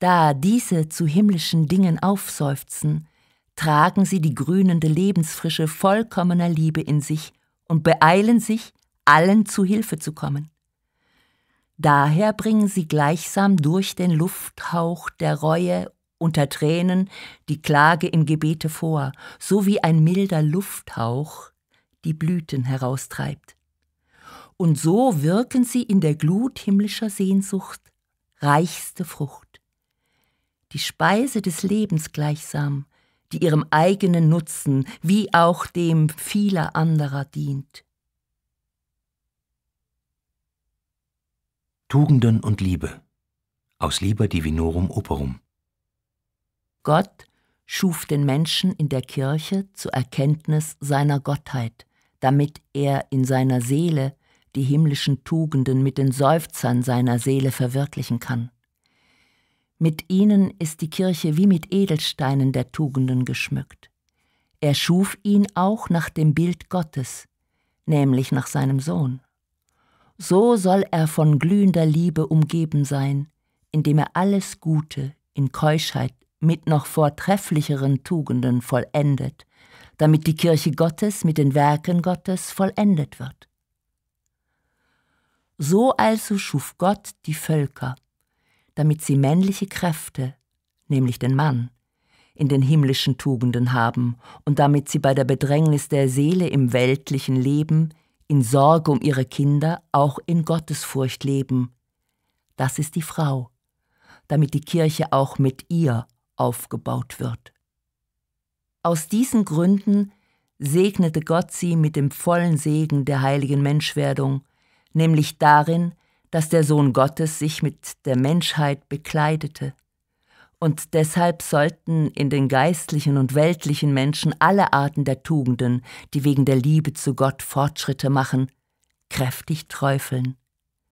Da diese zu himmlischen Dingen aufseufzen, tragen sie die grünende Lebensfrische vollkommener Liebe in sich und beeilen sich, allen zu Hilfe zu kommen. Daher bringen sie gleichsam durch den Lufthauch der Reue unter Tränen die Klage im Gebete vor, so wie ein milder Lufthauch die Blüten heraustreibt. Und so wirken sie in der Glut himmlischer Sehnsucht reichste Frucht die Speise des Lebens gleichsam, die ihrem eigenen Nutzen wie auch dem vieler anderer dient. Tugenden und Liebe aus Liber Divinorum Operum. Gott schuf den Menschen in der Kirche zur Erkenntnis seiner Gottheit, damit er in seiner Seele die himmlischen Tugenden mit den Seufzern seiner Seele verwirklichen kann. Mit ihnen ist die Kirche wie mit Edelsteinen der Tugenden geschmückt. Er schuf ihn auch nach dem Bild Gottes, nämlich nach seinem Sohn. So soll er von glühender Liebe umgeben sein, indem er alles Gute in Keuschheit mit noch vortrefflicheren Tugenden vollendet, damit die Kirche Gottes mit den Werken Gottes vollendet wird. So also schuf Gott die Völker damit sie männliche Kräfte, nämlich den Mann, in den himmlischen Tugenden haben und damit sie bei der Bedrängnis der Seele im weltlichen Leben, in Sorge um ihre Kinder, auch in Gottesfurcht leben. Das ist die Frau, damit die Kirche auch mit ihr aufgebaut wird. Aus diesen Gründen segnete Gott sie mit dem vollen Segen der heiligen Menschwerdung, nämlich darin, dass der Sohn Gottes sich mit der Menschheit bekleidete. Und deshalb sollten in den geistlichen und weltlichen Menschen alle Arten der Tugenden, die wegen der Liebe zu Gott Fortschritte machen, kräftig träufeln.